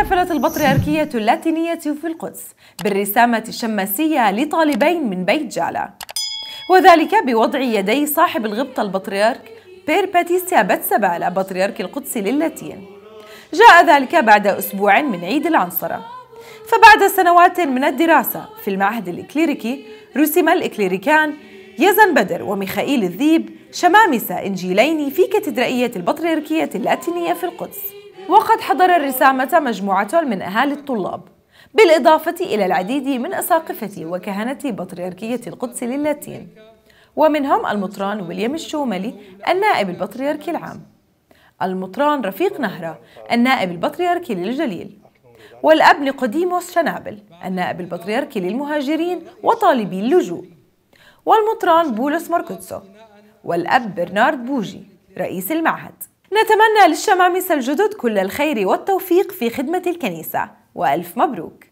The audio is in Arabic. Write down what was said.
احتفلت البطريركية اللاتينية في القدس بالرسامة الشماسية لطالبين من بيت جالا وذلك بوضع يدي صاحب الغبطة البطريرك بير باتيسيا باتسابالا بطريرك القدس للاتين جاء ذلك بعد أسبوع من عيد العنصرة فبعد سنوات من الدراسة في المعهد الإكليريكي رسم الإكليريكان يزن بدر وميخائيل الذيب شمامسة إنجيلين في كاتدرائية البطريركية اللاتينية في القدس وقد حضر الرسامة مجموعة من أهالي الطلاب بالإضافة إلى العديد من أساقفة وكهنة بطريركية القدس للاتين ومنهم المطران ويليام الشوملي النائب البطريركي العام المطران رفيق نهرة النائب البطريركي للجليل والأب نيقوديموس شنابل النائب البطريركي للمهاجرين وطالبي اللجوء والمطران بولس ماركوتسو والأب برنارد بوجي رئيس المعهد نتمنى للشمامسة الجدد كل الخير والتوفيق في خدمة الكنيسة وألف مبروك